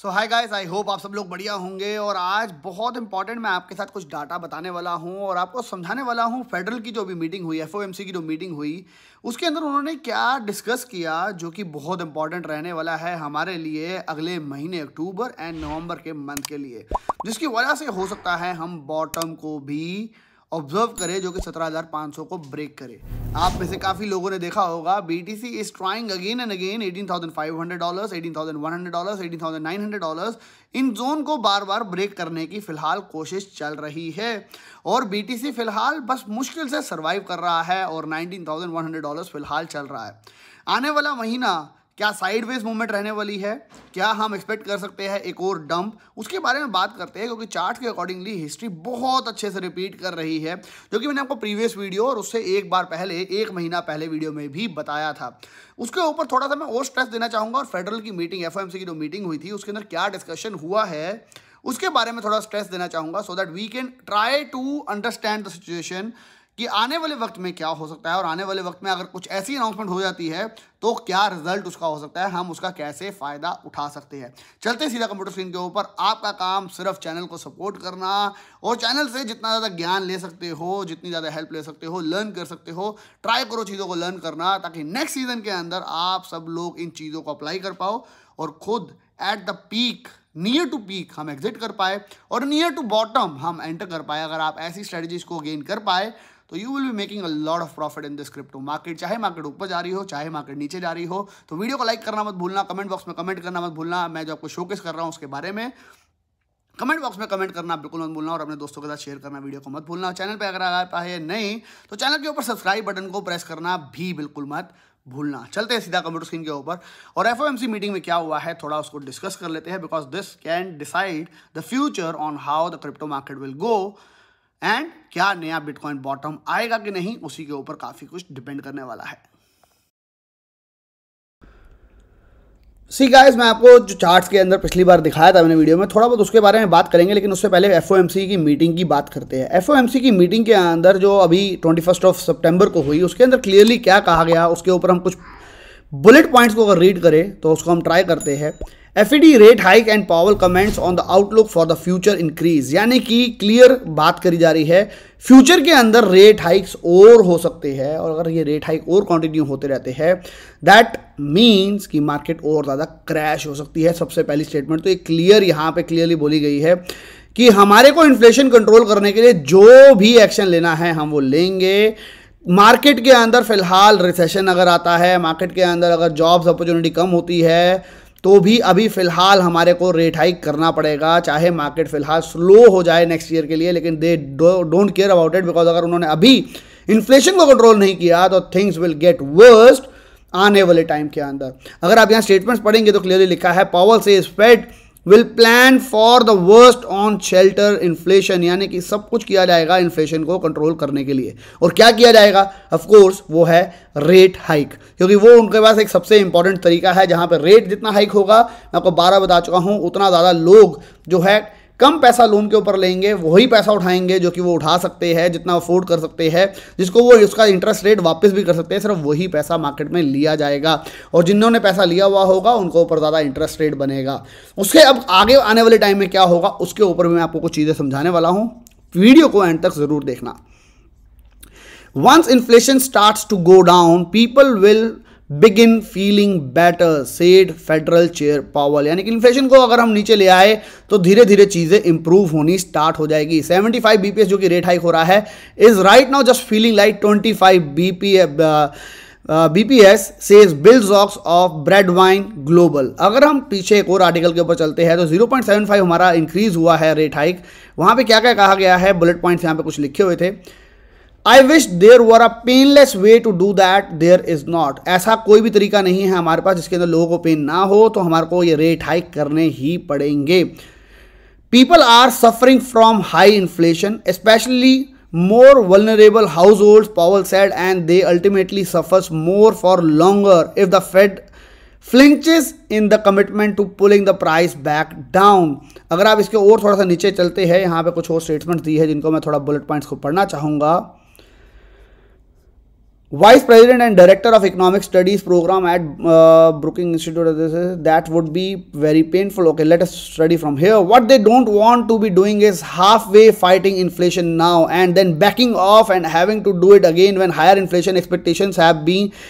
so hi guys I hope आप सब लोग बढ़िया होंगे और आज बहुत इंपॉर्टेंट मैं आपके साथ कुछ डाटा बताने वाला हूं और आपको समझाने वाला हूं फेडरल की जो भी मीटिंग हुई एफओएमसी की जो मीटिंग हुई उसके अंदर उन्होंने क्या डिस्कस किया जो कि बहुत इंपॉर्टेंट रहने वाला है हमारे लिए अगले महीने अक्टूबर एंड नवम्बर के मंथ के लिए जिसकी वजह से हो सकता है हम बॉटम को भी ऑब्जर्व करे जो कि 17,500 को ब्रेक करे आप में से काफ़ी लोगों ने देखा होगा B T C is trying again and again eighteen thousand five hundred dollars eighteen thousand one hundred dollars eighteen thousand nine hundred dollars इन जोन को बार बार ब्रेक करने की फिलहाल कोशिश चल रही है और बी टी सी फिलहाल बस मुश्किल से सर्वाइव कर रहा है और nineteen thousand one hundred dollars फिलहाल चल रहा है आने वाला महीना क्या साइडवेज मूवमेंट रहने वाली है क्या हम एक्सपेक्ट कर सकते हैं एक और डंप उसके बारे में बात करते हैं क्योंकि चार्ट के अकॉर्डिंगली हिस्ट्री बहुत अच्छे से रिपीट कर रही है जो कि मैंने आपको प्रीवियस वीडियो और उससे एक बार पहले एक महीना पहले वीडियो में भी बताया था उसके ऊपर थोड़ा सा मैं और स्ट्रेस देना चाहूँगा और फेडरल की मीटिंग एफ की जो मीटिंग हुई थी उसके अंदर क्या डिस्कशन हुआ है उसके बारे में थोड़ा स्ट्रेस देना चाहूँगा so that we can try to understand the situation कि आने वाले वक्त में क्या हो सकता है और आने वाले वक्त में अगर कुछ ऐसी अनाउंसमेंट हो जाती है तो क्या रिजल्ट उसका हो सकता है हम उसका कैसे फ़ायदा उठा सकते हैं चलते सीधा कंप्यूटर स्क्रीन के ऊपर आपका काम सिर्फ चैनल को सपोर्ट करना और चैनल से जितना ज़्यादा ज्ञान ले सकते हो जितनी ज़्यादा हेल्प ले सकते हो लर्न कर सकते हो ट्राई करो चीज़ों को लर्न करना ताकि नेक्स्ट सीज़न के अंदर आप सब लोग इन चीज़ों को अप्लाई कर पाओ और खुद at the peak near to peak हम एग्जिट कर पाए और नियर टू बॉटम हम एंटर कर पाए अगर आप ऐसी स्ट्रेटजीज को गेन कर पाए तो you will be making a lot of profit in this crypto market चाहे मार्केट ऊपर जा रही हो चाहे मार्केट नीचे जा रही हो तो वीडियो को लाइक करना मत भूलना कमेंट बॉक्स में कमेंट करना मत भूलना मैं जो आपको शोकेस कर रहा हूँ उसके बारे में कमेंट बॉक्स में कमेंट करना बिल्कुल मत भूलना और अपने दोस्तों के साथ शेयर करना वीडियो को मत भूलना चैनल पर अगर आप आए नहीं तो चैनल के ऊपर सब्सक्राइब बटन को प्रेस करना भी बिल्कुल मत भूलना चलते हैं सीधा कंप्यूटर स्क्रीन के ऊपर और एफ मीटिंग में क्या हुआ है थोड़ा उसको डिस्कस कर लेते हैं because this can decide the future on how the crypto market will go and क्या नया बिटकॉइन बॉटम आएगा कि नहीं उसी के ऊपर काफ़ी कुछ डिपेंड करने वाला है सी गाइस मैं आपको जो चार्ट्स के अंदर पिछली बार दिखाया था मैंने वीडियो में थोड़ा बहुत उसके बारे में बात करेंगे लेकिन उससे पहले एफ की मीटिंग की बात करते हैं एफ की मीटिंग के अंदर जो अभी ट्वेंटी फर्स्ट ऑफ सितंबर को हुई उसके अंदर क्लियरली क्या कहा गया उसके ऊपर हम कुछ बुलेट पॉइंट्स को अगर रीड करें तो उसको हम ट्राई करते हैं FED rate hike and Powell comments on the outlook for the future increase यानी कि क्लियर बात करी जा रही है फ्यूचर के अंदर रेट हाइक्स और हो सकते हैं और अगर ये रेट हाइक और कंटिन्यू होते रहते हैं दैट मीन्स कि मार्केट और ज़्यादा क्रैश हो सकती है सबसे पहली स्टेटमेंट तो ये क्लियर यहाँ पे क्लियरली बोली गई है कि हमारे को इन्फ्लेशन कंट्रोल करने के लिए जो भी एक्शन लेना है हम वो लेंगे मार्केट के अंदर फिलहाल रिसेशन अगर आता है मार्केट के अंदर अगर जॉब्स अपॉर्चुनिटी कम होती है तो भी अभी फ़िलहाल हमारे को रेट हाइक करना पड़ेगा चाहे मार्केट फ़िलहाल स्लो हो जाए नेक्स्ट ईयर के लिए लेकिन they don't care about it because अगर उन्होंने अभी इन्फ्लेशन को कंट्रोल नहीं किया तो थिंग्स विल गेट वर्स्ट आने वाले टाइम के अंदर अगर आप यहाँ स्टेटमेंट्स पढ़ेंगे तो क्लियरली लिखा है पावल से Fed will plan for the worst on shelter inflation यानी कि सब कुछ किया जाएगा इन्फ्लेशन को कंट्रोल करने के लिए और क्या किया जाएगा ऑफकोर्स वो है रेट हाइक क्योंकि वो उनके पास एक सबसे इंपॉर्टेंट तरीका है जहाँ पर रेट जितना हाइक होगा मैं आपको बारह बता चुका हूँ उतना ज़्यादा लोग जो है कम पैसा लोन के ऊपर लेंगे वही पैसा उठाएंगे जो कि वो उठा सकते हैं जितना अफोर्ड कर सकते हैं जिसको वो उसका इंटरेस्ट रेट वापस भी कर सकते हैं सिर्फ वही पैसा मार्केट में लिया जाएगा और जिन्होंने पैसा लिया हुआ होगा उनको ऊपर ज़्यादा इंटरेस्ट रेट बनेगा उसके अब आगे आने वाले टाइम में क्या होगा उसके ऊपर मैं आपको कुछ चीज़ें समझाने वाला हूँ वीडियो को एंड तक ज़रूर देखना once inflation start to go down people will begin feeling better said federal chair Powell यानी कि इन्फ्लेशन को अगर हम नीचे ले आए तो धीरे धीरे चीज़ें इंप्रूव होनी स्टार्ट हो जाएगी 75 फाइव बीपीएस जो कि रेट हाइक हो रहा है is right now just feeling like 25 five BP BPS says Bill Jocks of Brandywine global अगर हम पीछे एक और आर्टिकल के ऊपर चलते हैं तो 0.75 हमारा इंक्रीज हुआ है रेट हाइक वहां पे क्या क्या कहा गया है बुलेट पॉइंट्स यहाँ पे कुछ लिखे हुए थे I wish there were a painless way to do that there is not ऐसा कोई भी तरीका नहीं है हमारे पास जिसके अंदर लोगों को पेन ना हो तो हमारे को ये रेट हाइक करने ही पड़ेंगे people are suffering from high inflation especially more vulnerable household Powell said and they ultimately suffers more for longer if the Fed flinches in the commitment to pulling the price back down अगर आप इसके और थोड़ा सा नीचे चलते हैं यहाँ पे कुछ और स्टेटमेंट दी है जिनको मैं थोड़ा बुलेट पॉइंट्स को पढ़ना चाहूँगा vice president and director of economic studies program at Brooking institute that would be very painful okay let us study from here what they don't want to be doing is half way fighting inflation now and then backing off and having to do it again when higher inflation expectation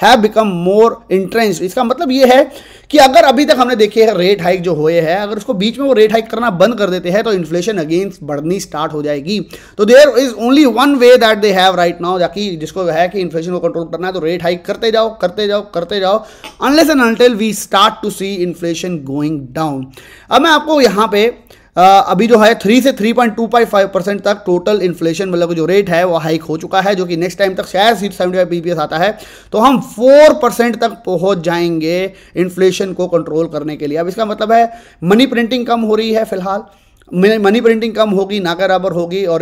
have become more entrenched इसका मतलब ये है कि अगर अभी तक हमने देखिए रेट हाइक जो हुए हैं अगर उसको बीच में वो रेट हाइक करना बंद कर देते हैं तो इन्फ्लेशन अगेंस्ट बढ़नी स्टार्ट हो जाएगी तो there is only one way that they have right now जाकि जिसको है कि इन्फ्लेशन कंट्रोल करना है तो रेट हाइक करते जाओ करते जाओ करते जाओ unless and until we start to see inflation going down अब मैं आपको यहाँ पे Uh, अभी जो है थ्री से three point two five percent तक टोटल इन्फ्लेशन मतलब जो रेट है वो हाइक हो चुका है जो कि नेक्स्ट टाइम तक शायद सीट सेवेंटी फाइव बी आता है तो हम फोर परसेंट तक पहुंच जाएंगे इन्फ्लेशन को कंट्रोल करने के लिए अब इसका मतलब है मनी प्रिंटिंग कम हो रही है फिलहाल मनी प्रिंटिंग कम होगी ना बराबर होगी और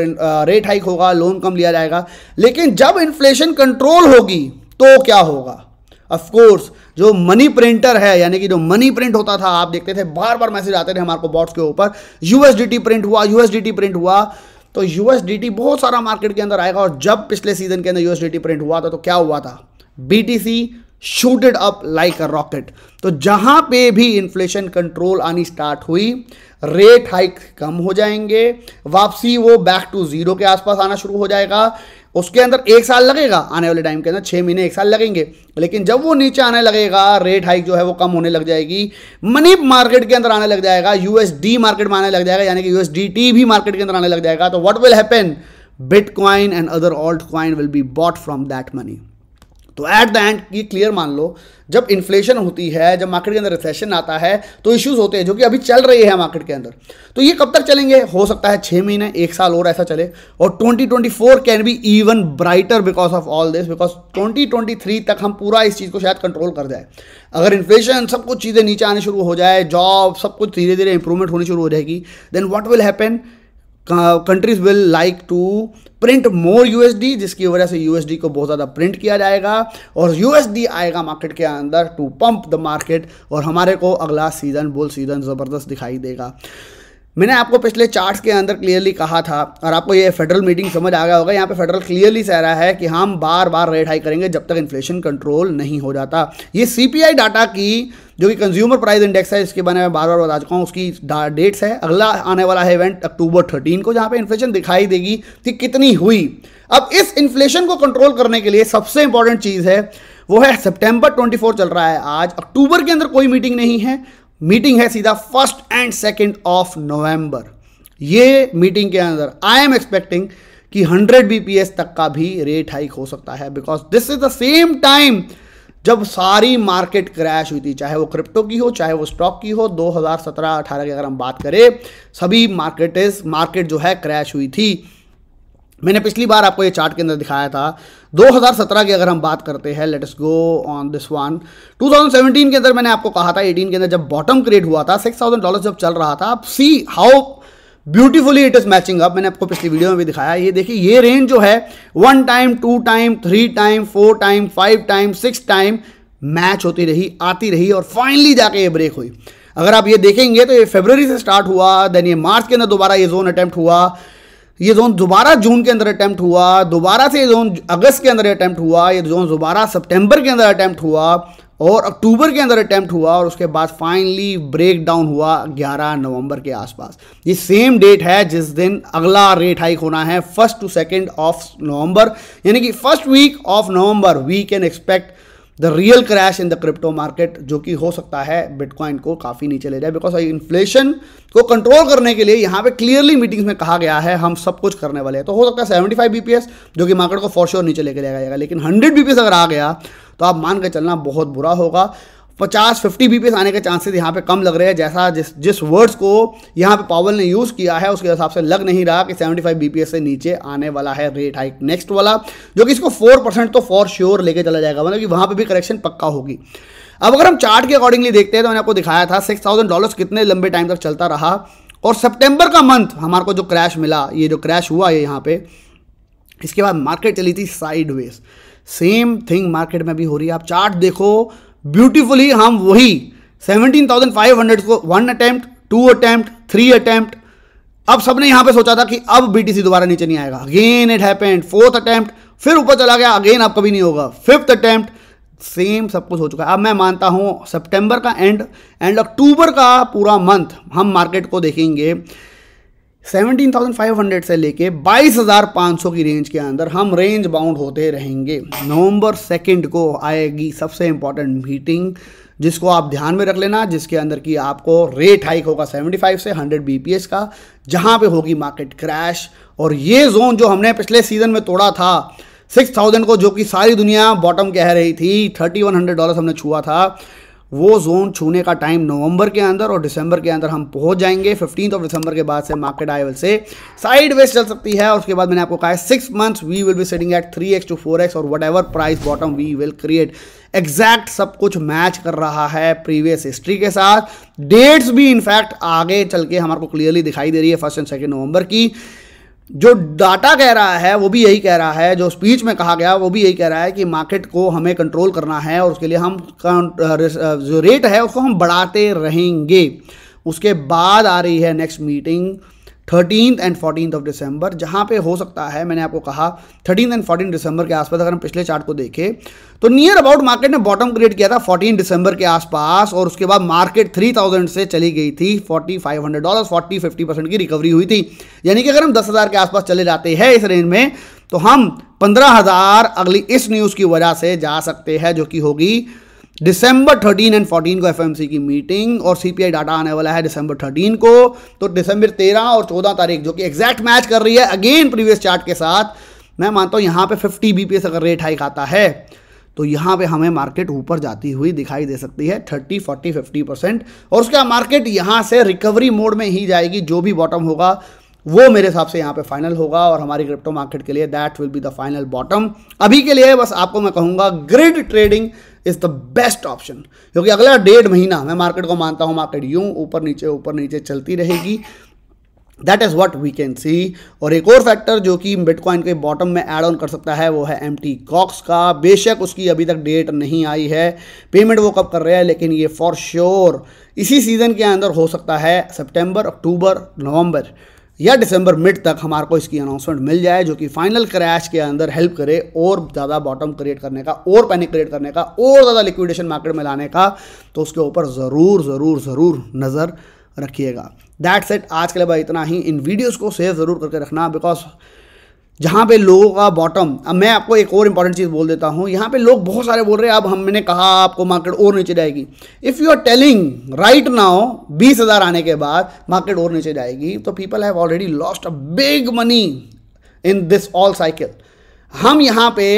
रेट हाइक होगा लोन कम लिया जाएगा लेकिन जब इन्फ्लेशन कंट्रोल होगी तो क्या होगा ऑफ कोर्स जो मनी प्रिंटर है यानी कि जो मनी प्रिंट होता था आप देखते थे बार बार मैसेज आते थे हमारे बॉट्स के ऊपर यूएसडीटी प्रिंट हुआ यूएसडीटी प्रिंट हुआ तो यूएसडीटी बहुत सारा मार्केट के अंदर आएगा और जब पिछले सीजन के अंदर यूएसडीटी प्रिंट हुआ था तो क्या हुआ था BTC shooted up like a rocket तो जहां पे भी इन्फ्लेशन कंट्रोल आनी स्टार्ट हुई रेट हाइक कम हो जाएंगे वापसी वो बैक टू जीरो के आसपास आना शुरू हो जाएगा उसके अंदर एक साल लगेगा आने वाले टाइम के अंदर छह महीने एक साल लगेंगे लेकिन जब वो नीचे आने लगेगा रेट हाइक जो है वो कम होने लग जाएगी मनी मार्केट के अंदर आने लग जाएगा यूएसडी मार्केट में आने लग जाएगा यानी कि यूएसडीटी भी मार्केट के अंदर आने लग जाएगा तो what will happen bitcoin and other alt coin will be bought from that money तो एट द एंड ये क्लियर मान लो जब इन्फ्लेशन होती है जब मार्केट के अंदर रिसेशन आता है तो इश्यूज होते हैं जो कि अभी चल रही है मार्केट के अंदर तो ये कब तक चलेंगे हो सकता है छः महीने एक साल और ऐसा चले और 2024 can be even brighter because of all this because 2023 तक हम पूरा इस चीज़ को शायद कंट्रोल कर जाए अगर इन्फ्लेशन सब कुछ चीज़ें नीचे आने शुरू हो जाए जॉब सब कुछ धीरे धीरे इंप्रूवमेंट होनी शुरू हो जाएगी then what will happen countries will like to print more USD जिसकी वजह से यूएसडी को बहुत ज़्यादा प्रिंट किया जाएगा और यूएसडी आएगा मार्केट के अंदर टू पंप द मार्केट और हमारे को अगला सीज़न बुल सीज़न ज़बरदस्त दिखाई देगा मैंने आपको पिछले चार्ट्स के अंदर क्लियरली कहा था और आपको ये फेडरल मीटिंग समझ आ गया होगा यहाँ पे फेडरल क्लियरली कह रहा है कि हम बार बार रेट हाई करेंगे जब तक इन्फ्लेशन कंट्रोल नहीं हो जाता ये सीपीआई डाटा की जो कि कंज्यूमर प्राइस इंडेक्स है इसके बारे में बार बार बता चुका हूँ उसकी डेट्स है अगला आने वाला है इवेंट अक्टूबर थर्टीन को जहाँ पर इन्फ्लेशन दिखाई देगी कि कितनी हुई अब इस इन्फ्लेशन को कंट्रोल करने के लिए सबसे इंपॉर्टेंट चीज़ है वो है सितंबर 24 चल रहा है आज अक्टूबर के अंदर कोई मीटिंग नहीं है मीटिंग है सीधा first and second of November ये मीटिंग के अंदर आई एम एक्सपेक्टिंग कि 100 बीपीएस तक का भी रेट हाइक हो सकता है because this is the same time जब सारी मार्केट क्रैश हुई थी चाहे वो क्रिप्टो की हो चाहे वो स्टॉक की हो 2017-18 की अगर हम बात करें सभी मार्केट मार्केट जो है क्रैश हुई थी मैंने पिछली बार आपको ये चार्ट के अंदर दिखाया था 2017 की अगर हम बात करते हैं let's go on this one 2017 के अंदर मैंने आपको कहा था 18 के अंदर जब बॉटम क्रिएट हुआ था 6000 डॉलर जब चल रहा था अब see how beautifully it is matching up मैंने आपको पिछली वीडियो में भी दिखाया ये देखिए ये रेंज जो है one time two time three time four time five time six time match होती रही आती रही और फाइनली जाके ये ब्रेक हुई अगर आप ये देखेंगे तो ये फेबररी से स्टार्ट हुआ देन ये मार्च के अंदर दोबारा ये जोन अटैम्प्ट हुआ ये जोन दोबारा जून के अंदर अटैम्प्ट हुआ दोबारा से ये जोन अगस्त के अंदर अटैम्प्ट हुआ ये जोन दोबारा सितंबर के अंदर अटैम्प्ट हुआ और अक्टूबर के अंदर अटैम्प्ट हुआ और उसके बाद फाइनली ब्रेक डाउन हुआ 11 नवंबर के आसपास ये सेम डेट है जिस दिन अगला रेट हाइक होना है first to second of November यानी कि first week of November we can expect the real crash in the crypto market जो कि हो सकता है बिटकॉइन को काफ़ी नीचे ले जाए बिकॉज इन्फ्लेशन को कंट्रोल करने के लिए यहाँ पे क्लियरली मीटिंग्स में कहा गया है हम सब कुछ करने वाले हैं तो हो सकता है सेवेंटी फाइव बीपीएस जो कि मार्केट को फॉर श्योर नीचे लेके जाएगा लेकिन पी बीपीएस अगर आ गया तो आप मान के चलना बहुत बुरा होगा पचास फिफ्टी बीपीएस आने के चांसेस यहाँ पे कम लग रहे हैं जैसा जिस जिस वर्ड्स को यहाँ पे पावल ने यूज़ किया है उसके हिसाब से लग नहीं रहा कि 75 बीपीएस से नीचे आने वाला है रेट हाइक नेक्स्ट वाला जो कि इसको 4 परसेंट तो फॉर श्योर लेके चला जाएगा मतलब कि वहाँ पे भी करेक्शन पक्का होगी अब अगर हम चार्ट के अकॉर्डिंगली देखते हैं तो मैंने आपको दिखाया था सिक्स थाउजेंड डॉलर्स कितने लंबे टाइम तक चलता रहा और सेप्टेम्बर का मंथ हमारे को जो क्रैश मिला ये जो क्रैश हुआ है यहाँ पे इसके बाद मार्केट चली थी साइडवेज सेम थिंग मार्केट में भी हो रही है आप चार्ट देखो ब्यूटीफुली हम वही 17,500 को one attempt two attempt three attempt अब सबने यहां पे सोचा था कि अब बीटीसी दोबारा नीचे नहीं आएगा again it happened fourth attempt फिर ऊपर चला गया अगेन अब कभी नहीं होगा फिफ्थ अटैम्प्ट सेम सब कुछ हो चुका है अब मैं मानता हूं सितंबर का एंड एंड अक्टूबर का पूरा मंथ हम मार्केट को देखेंगे 17,500 से लेके 22,500 की रेंज के अंदर हम रेंज बाउंड होते रहेंगे नवंबर सेकेंड को आएगी सबसे इंपॉर्टेंट मीटिंग जिसको आप ध्यान में रख लेना जिसके अंदर की आपको रेट हाइक होगा 75 से 100 बीपीएस का जहां पे होगी मार्केट क्रैश और ये जोन जो हमने पिछले सीजन में तोड़ा था 6000 को जो कि सारी दुनिया बॉटम कह रही थी 3100 डॉलर हमने छुआ था वो जोन छूने का टाइम नवंबर के अंदर और दिसंबर के अंदर हम पहुंच जाएंगे फिफ्टीन ऑफ दिसंबर के बाद से मार्केट आई से साइड वेस्ट चल सकती है और उसके बाद मैंने आपको कहा है six months we will be setting at three x to four x और whatever price bottom we will create exact सब कुछ मैच कर रहा है प्रीवियस हिस्ट्री के साथ डेट्स भी इनफैक्ट आगे चल के हमारे को क्लियरली दिखाई दे रही है फर्स्ट एंड सेकेंड नवंबर की जो डाटा कह रहा है वो भी यही कह रहा है जो स्पीच में कहा गया वो भी यही कह रहा है कि मार्केट को हमें कंट्रोल करना है और उसके लिए हम uh, uh, जो रेट है उसको हम बढ़ाते रहेंगे उसके बाद आ रही है next meeting thirteen and fourteen of December जहाँ पे हो सकता है मैंने आपको कहा थर्टीन एंड फोर्टीन दिसंबर के आसपास अगर हम पिछले चार्ट को देखें तो नियर अबाउट मार्केट ने बॉटम क्रिएट किया था फोर्टीन दिसंबर के आसपास और उसके बाद मार्केट थ्री थाउजेंड से चली गई थी forty five hundred dollar forty fifty percent की रिकवरी हुई थी यानी कि अगर हम दस हज़ार के आसपास चले जाते हैं इस रेंज में तो हम पंद्रह हज़ार अगली इस न्यूज़ की वजह से जा सकते हैं जो कि होगी दिसंबर 13 एंड 14 को एफ की मीटिंग और सीपीआई डाटा आने वाला है दिसंबर 13 को तो दिसंबर 13 और 14 तारीख जो कि एग्जैक्ट मैच कर रही है अगेन प्रीवियस चार्ट के साथ मैं मानता हूँ यहाँ पे 50 बीपीएस अगर रेट हाइक आता है तो यहाँ पे हमें मार्केट ऊपर जाती हुई दिखाई दे सकती है 30, 40, 50 परसेंट और उसका मार्केट यहाँ से रिकवरी मोड में ही जाएगी जो भी बॉटम होगा वो मेरे हिसाब से यहाँ पे फाइनल होगा और हमारी क्रिप्टो मार्केट के लिए that will be the final bottom अभी के लिए बस आपको मैं कहूँगा grid trading is the best option क्योंकि अगला डेढ़ महीना मैं मार्केट को मानता हूँ मार्केट यूं ऊपर नीचे ऊपर नीचे चलती रहेगी that is what we can see और एक और फैक्टर जो कि बिटकॉइन के बॉटम में एड ऑन कर सकता है वो है एम टी कॉक्स का बेशक उसकी अभी तक डेट नहीं आई है पेमेंट वो कब कर रहे हैं लेकिन ये फॉर श्योर इसी सीज़न के अंदर हो सकता है सेप्टेम्बर अक्टूबर नवंबर या दिसंबर मिड तक हमारे को इसकी अनाउंसमेंट मिल जाए जो कि फाइनल क्रैश के अंदर हेल्प करे और ज़्यादा बॉटम क्रिएट करने का और पैनिक क्रिएट करने का और ज़्यादा लिक्विडेशन मार्केट में लाने का तो उसके ऊपर ज़रूर ज़रूर ज़रूर नज़र रखिएगा दैट सेट आज के लिए भाई इतना ही इन वीडियोज को सेव ज़रूर करके रखना बिकॉज जहाँ पे लोगों का बॉटम अब मैं आपको एक और इंपॉर्टेंट चीज़ बोल देता हूँ यहाँ पे लोग बहुत सारे बोल रहे हैं अब हमने कहा आपको मार्केट और नीचे जाएगी if you are telling right now बीस हज़ार आने के बाद मार्केट और नीचे जाएगी तो people have already lost a big money in this all cycle हम यहाँ पे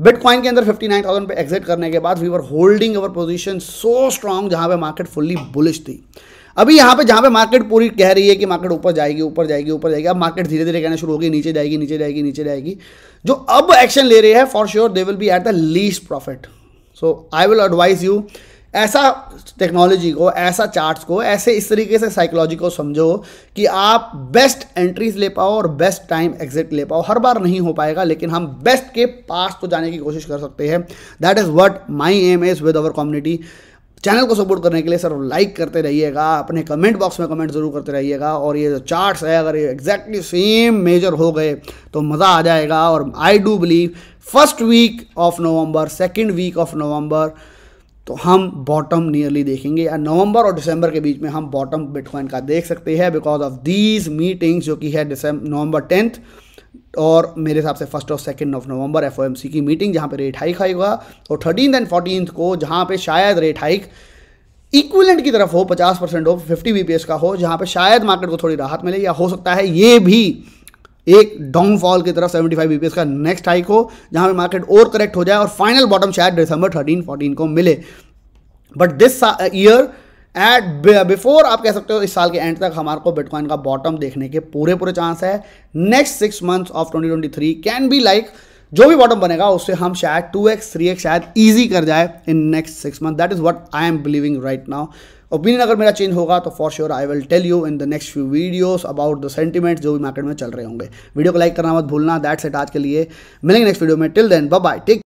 बिटकॉइन के अंदर 59,000 पे एग्जिट करने के बाद we are holding our position so strong जहाँ पे मार्केट फुल्ली बुलिश थी अभी यहाँ पे जहाँ पे मार्केट पूरी कह रही है कि मार्केट ऊपर जाएगी ऊपर जाएगी ऊपर जाएगी अब मार्केट धीरे धीरे कहना शुरू होगी नीचे जाएगी नीचे जाएगी नीचे जाएगी जो अब एक्शन ले रही है for sure they will be at the least profit so I will advise you ऐसा टेक्नोलॉजी को ऐसा चार्ट्स को ऐसे इस तरीके से साइकोलॉजी को समझो कि आप बेस्ट एंट्रीज ले पाओ और बेस्ट टाइम एग्जिट ले पाओ हर बार नहीं हो पाएगा लेकिन हम बेस्ट के पास तो जाने की कोशिश कर सकते हैं that is what my aim is with our community channel को सपोर्ट करने के लिए सर लाइक करते रहिएगा अपने कमेंट बॉक्स में कमेंट ज़रूर करते रहिएगा और ये जो चार्ट्स है अगर ये एग्जैक्टली सेम मेजर हो गए तो मज़ा आ जाएगा और I do believe first week of November second week of November तो हम बॉटम नियरली देखेंगे या नवंबर और दिसंबर के बीच में हम बॉटम बिटकॉइन का देख सकते हैं बिकॉज ऑफ दीज मीटिंग्स जो कि है दिसंबर नवंबर टेंथ और मेरे हिसाब से फर्स्ट और सेकेंड ऑफ नवंबर एफ की मीटिंग जहाँ पे रेट हाइक होगा और थर्टीन एंड फोर्टीन को जहाँ पे शायद रेट हाइक इक्वलेंट की तरफ हो 50 परसेंट हो 50 बी का हो जहाँ पे शायद मार्केट को थोड़ी राहत मिले या हो सकता है ये भी एक डाउनफॉल की तरफ 75 बीपीएस का नेक्स्ट हाइक हो जहाँ पे मार्केट और करेक्ट हो जाए और फाइनल बॉटम शायद दिसंबर थर्टीन फोर्टीन को मिले but this year at before आप कह सकते हो इस साल के एंड तक हमारे को बिटकॉइन का बॉटम देखने के पूरे पूरे चांस है next six months of 2023 can be like जो भी बॉटम बनेगा उससे हम शायद टू एक्स थ्री एक्स शायद ईजी कर जाए in next six month that is what I am believing right now opinion अगर मेरा चेंज होगा तो for sure I will tell you in the next few videos about the sentiments जो भी market में चल रहे होंगे वीडियो को लाइक करना मत भूलना दैट्स इट आज के लिए मिलेंगे नेक्स्ट वीडियो में टिल देन बाय टेक